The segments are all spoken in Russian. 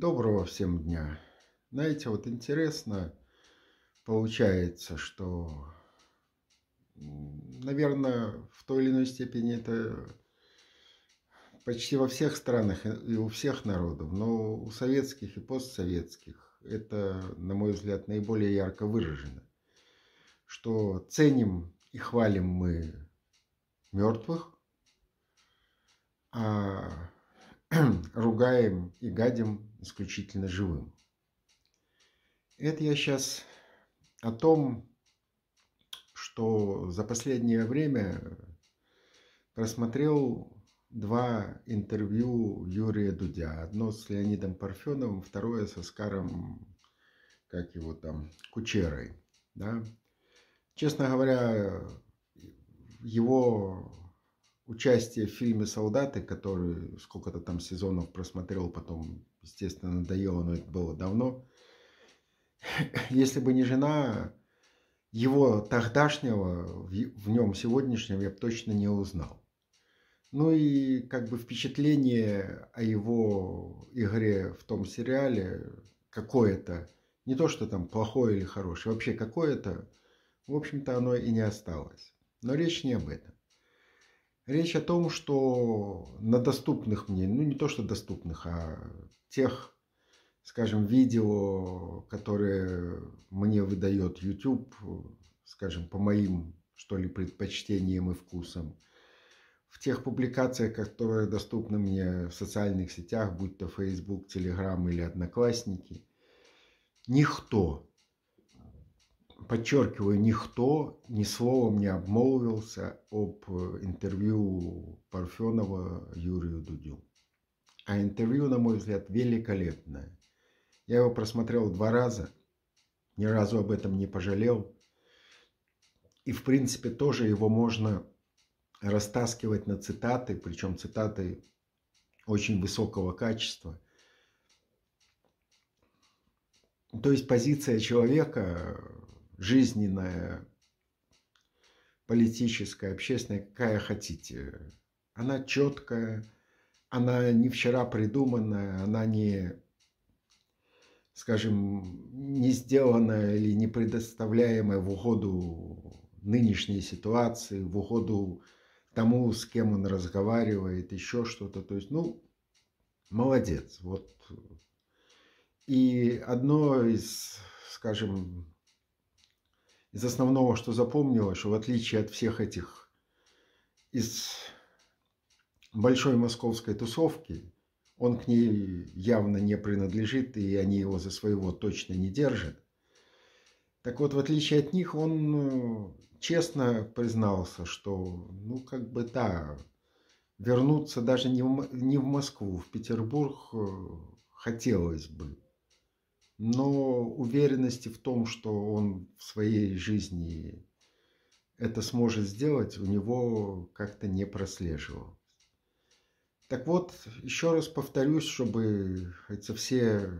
Доброго всем дня. Знаете, вот интересно получается, что, наверное, в той или иной степени это почти во всех странах э, и у всех народов, но у советских и постсоветских это, на мой взгляд, наиболее ярко выражено, что ценим и хвалим мы мертвых, а ругаем и гадим исключительно живым. Это я сейчас о том, что за последнее время просмотрел два интервью Юрия Дудя. Одно с Леонидом Парфеновым, второе со Скаром, как его там, Кучерой. Да? Честно говоря, его участие в фильме «Солдаты», который сколько-то там сезонов просмотрел, потом естественно, надоело, но это было давно. Если бы не жена, его тогдашнего в нем сегодняшнего я бы точно не узнал. Ну и как бы впечатление о его игре в том сериале какое-то, не то что там плохое или хорошее, вообще какое-то, в общем-то оно и не осталось. Но речь не об этом. Речь о том, что на доступных мне, ну не то что доступных, а тех, скажем, видео, которые мне выдает YouTube, скажем, по моим, что ли, предпочтениям и вкусам, в тех публикациях, которые доступны мне в социальных сетях, будь то Facebook, Telegram или Одноклассники, никто подчеркиваю, никто ни словом не обмолвился об э, интервью Парфенова Юрию Дудю. А интервью, на мой взгляд, великолепное. Я его просмотрел два раза, ни разу об этом не пожалел. И, в принципе, тоже его можно растаскивать на цитаты, причем цитаты очень высокого качества. То есть позиция человека жизненная, политическая, общественная, какая хотите. Она четкая, она не вчера придуманная, она не, скажем, не сделанная или не предоставляемая в угоду нынешней ситуации, в угоду тому, с кем он разговаривает, еще что-то. То есть, ну, молодец. Вот. И одно из, скажем, из основного, что запомнилось, что в отличие от всех этих из большой московской тусовки, он к ней явно не принадлежит, и они его за своего точно не держат. Так вот, в отличие от них, он э, честно признался, что, ну, как бы, да, вернуться даже не в, не в Москву, в Петербург э, хотелось бы но уверенности в том, что он в своей жизни это сможет сделать, у него как-то не прослеживалось. Так вот, еще раз повторюсь, чтобы это все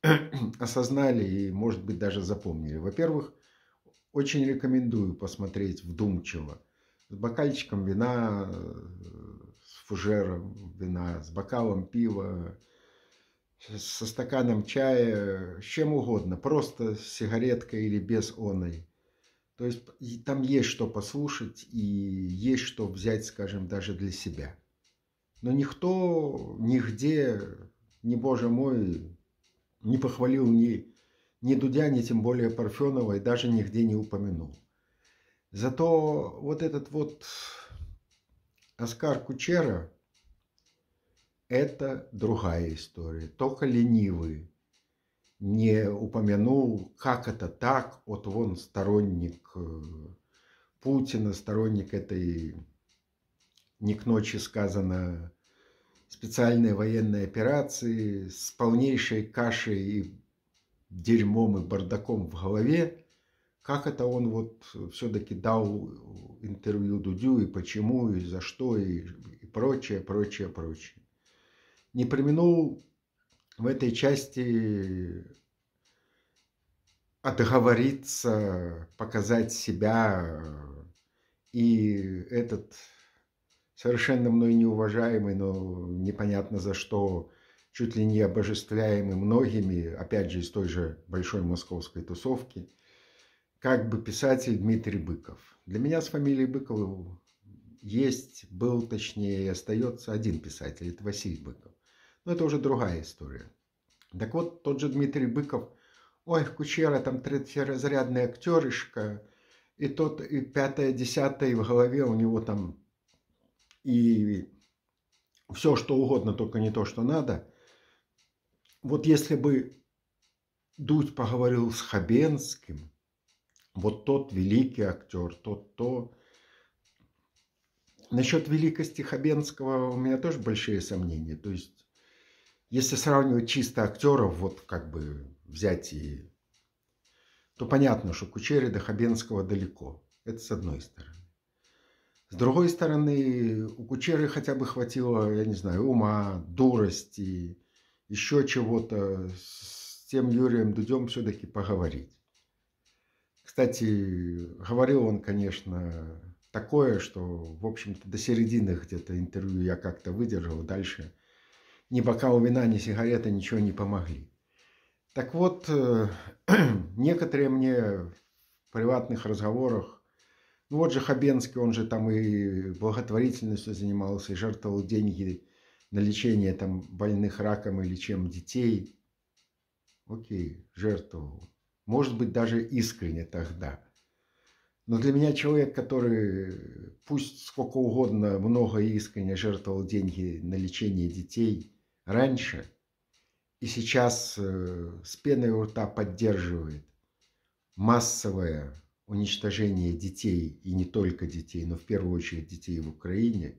осознали и, может быть, даже запомнили. Во-первых, очень рекомендую посмотреть вдумчиво. С бокальчиком вина, э, с фужером вина, с бокалом пива, со стаканом чая, э, с чем угодно, просто с сигареткой или без оной. То есть там есть что послушать и есть что взять, скажем, даже для себя. Но никто, нигде, не боже мой, не похвалил ни, ни Дудя, ни тем более Парфенова и даже нигде не упомянул. Зато вот этот вот Оскар Кучера – это другая история. Только ленивый не упомянул, как это так, вот он сторонник э, Путина, сторонник этой, не к ночи сказано, специальной военной операции с полнейшей кашей и дерьмом и бардаком в голове, как это он вот все-таки дал интервью Дудю и почему, и за что, и, и прочее, прочее, прочее не применул в этой части а отговориться, показать себя. И этот совершенно мной неуважаемый, но непонятно за что, чуть ли не обожествляемый многими, опять же, из той же большой московской тусовки, как бы писатель Дмитрий Быков. Для меня с фамилией Быков есть, был точнее и остается один писатель, это Василий Быков. Но ну, это уже другая история. Так вот, тот же Дмитрий Быков, ой, Кучера там третьеразрядный актеришка, и тот, и пятое, десятое, и в голове у него там и все, что угодно, только не то, что надо. Вот если бы Дудь поговорил с Хабенским, вот тот великий актер, тот то. Насчет великости Хабенского у меня тоже большие сомнения. То есть если сравнивать чисто актеров, вот как бы взять и... То понятно, что Кучери до Хабенского далеко. Это с одной стороны. С другой стороны, у Кучеры хотя бы хватило, я не знаю, ума, дурости, еще чего-то с тем Юрием Дудем все-таки поговорить. Кстати, говорил он, конечно, такое, что, в общем-то, до середины где-то интервью я как-то выдержал, дальше – ни бокал вина, ни сигарета ничего не помогли. Так вот, э, некоторые мне в приватных разговорах, ну вот же Хабенский, он же там и благотворительностью занимался, и жертвовал деньги на лечение там больных раком или чем детей. Окей, жертвовал. Может быть, даже искренне тогда. Но для меня человек, который пусть сколько угодно много искренне жертвовал деньги на лечение детей – раньше и сейчас э, с пеной у рта поддерживает массовое уничтожение детей, и не только детей, но в первую очередь детей в Украине,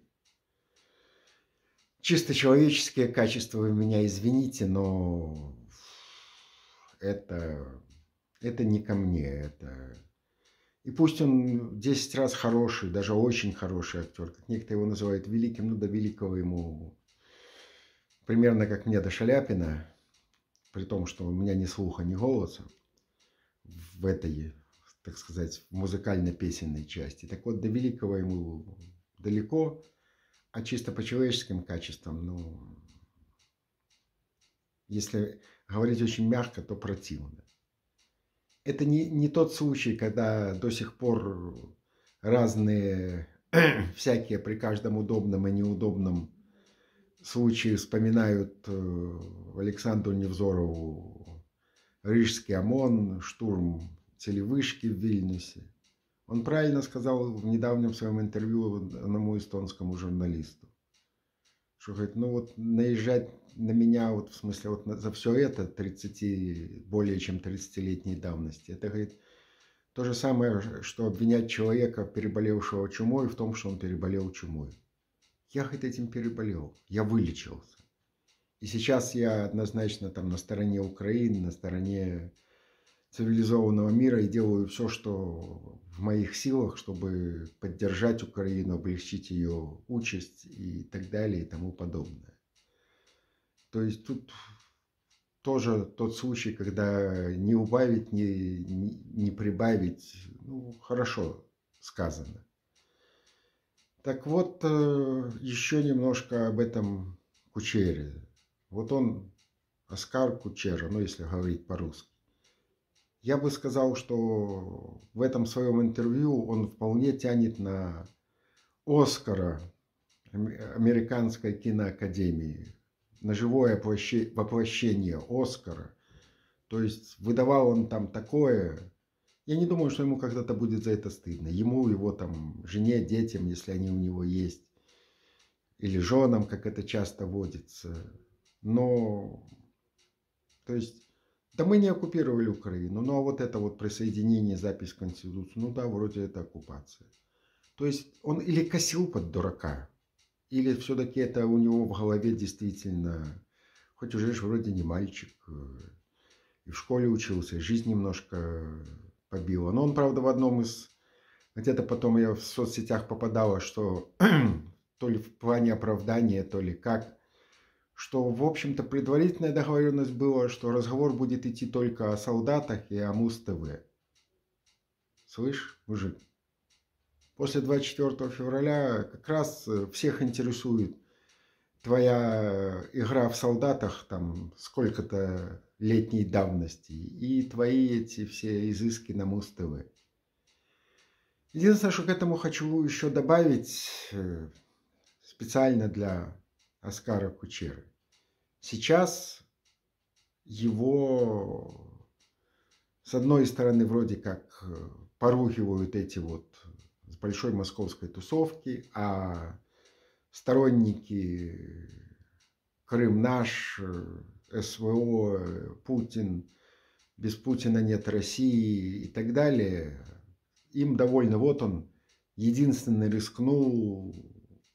чисто человеческие качества, вы меня извините, но это, это не ко мне, это... И пусть он 10 раз хороший, даже очень хороший актер, как некоторые его называют великим, ну до великого ему примерно как мне до Шаляпина, при том, что у меня ни слуха, ни голоса в этой, так сказать, музыкально-песенной части. Так вот, до великого ему далеко, а чисто по человеческим качествам, ну, если говорить очень мягко, то противно. Это не, не тот случай, когда до сих пор разные всякие при каждом удобном и неудобном случае вспоминают э, Александру Невзорову Рижский ОМОН, штурм телевышки в Вильнюсе. Он правильно сказал в недавнем своем интервью одному эстонскому журналисту, что говорит, ну вот наезжать на меня, вот в смысле, вот за все это 30, более чем 30-летней давности, это, говорит, то же самое, что обвинять человека, переболевшего чумой, в том, что он переболел чумой я хоть этим переболел, я вылечился. И сейчас я однозначно там на стороне Украины, на стороне цивилизованного мира и делаю все, что в моих силах, чтобы поддержать Украину, облегчить ее участь и так далее и тому подобное. То есть тут тоже тот случай, когда не убавить, не, не прибавить, ну, хорошо сказано. Так вот, э, еще немножко об этом Кучере. Вот он, Оскар Кучера, ну, если говорить по-русски. Я бы сказал, что в этом своем интервью он вполне тянет на Оскара Американской киноакадемии, на живое воплощение Оскара. То есть выдавал он там такое, я не думаю, что ему когда-то будет за это стыдно. Ему, его там, жене, детям, если они у него есть. Или женам, как это часто водится. Но, то есть, да мы не оккупировали Украину. Ну а вот это вот присоединение, запись к Конституции, ну да, вроде это оккупация. То есть он или косил под дурака, или все-таки это у него в голове действительно, хоть уже ж вроде не мальчик, э, и в школе учился, и жизнь немножко побило, Но он, правда, в одном из... Где-то потом я в соцсетях попадала, что то ли в плане оправдания, то ли как, что, в общем-то, предварительная договоренность была, что разговор будет идти только о солдатах и о Муз-ТВ. Слышь, мужик, после 24 февраля как раз э, всех интересует – твоя э, игра в солдатах там сколько-то летней давности и твои эти все изыски на муз Единственное, что к этому хочу еще добавить э, специально для Оскара Кучера. Сейчас его, с одной стороны, вроде как э, поругивают эти вот с большой московской тусовки, а сторонники Крым наш, СВО, Путин, без Путина нет России и так далее. Им довольно, вот он, единственный рискнул,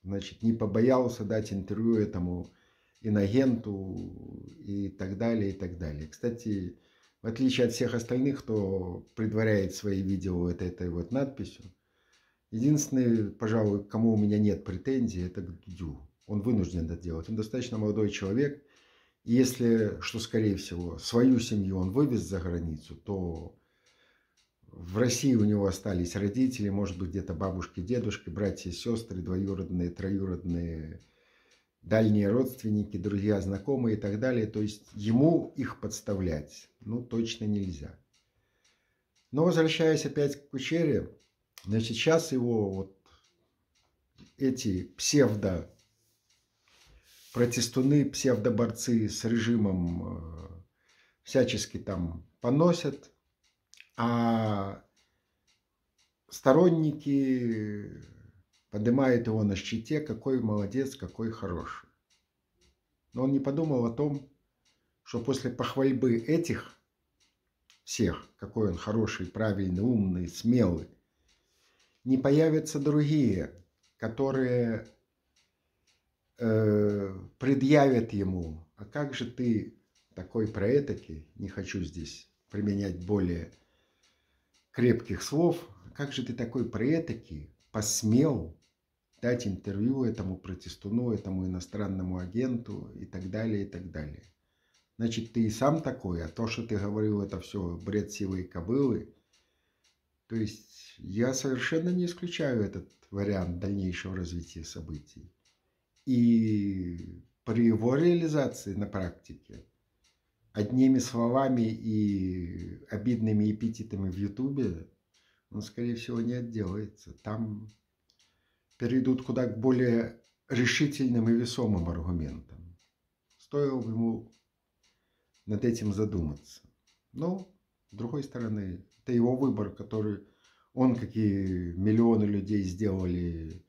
значит, не побоялся дать интервью этому иногенту и так далее, и так далее. Кстати, в отличие от всех остальных, кто предваряет свои видео вот этой вот надписью, Единственный, пожалуй, кому у меня нет претензий, это к Дудю. Он вынужден это делать. Он достаточно молодой человек. И если, что скорее всего, свою семью он вывез за границу, то в России у него остались родители, может быть, где-то бабушки, дедушки, братья, сестры, двоюродные, троюродные, дальние родственники, друзья, знакомые и так далее. То есть ему их подставлять, ну, точно нельзя. Но возвращаясь опять к Кучере, Значит, сейчас его вот эти псевдо протестуны, псевдоборцы с режимом э, всячески там поносят, а сторонники поднимают его на щите, какой молодец, какой хороший. Но он не подумал о том, что после похвальбы этих всех, какой он хороший, правильный, умный, смелый, не появятся другие, которые э, предъявят ему, а как же ты такой проэтаки, не хочу здесь применять более крепких слов, а как же ты такой проэтаки посмел дать интервью этому протестуну, этому иностранному агенту и так далее, и так далее. Значит, ты и сам такой, а то, что ты говорил, это все бред силы кобылы – то есть я совершенно не исключаю этот вариант дальнейшего развития событий. И при его реализации на практике одними словами и обидными эпитетами в Ютубе он, скорее всего, не отделается. Там перейдут куда к более решительным и весомым аргументам. Стоило бы ему над этим задуматься. Но, с другой стороны, это его выбор, который он, какие миллионы людей сделали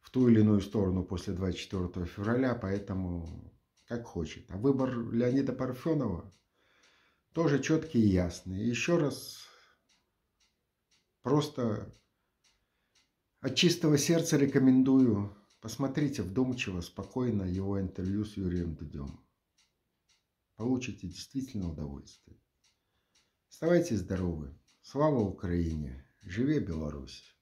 в ту или иную сторону после 24 февраля, поэтому как хочет. А выбор Леонида Парфенова тоже четкий и ясный. Еще раз просто от чистого сердца рекомендую. Посмотрите вдумчиво, спокойно его интервью с Юрием Дудем. Получите действительно удовольствие. Оставайтесь здоровы. Слава Украине, Живе Беларусь!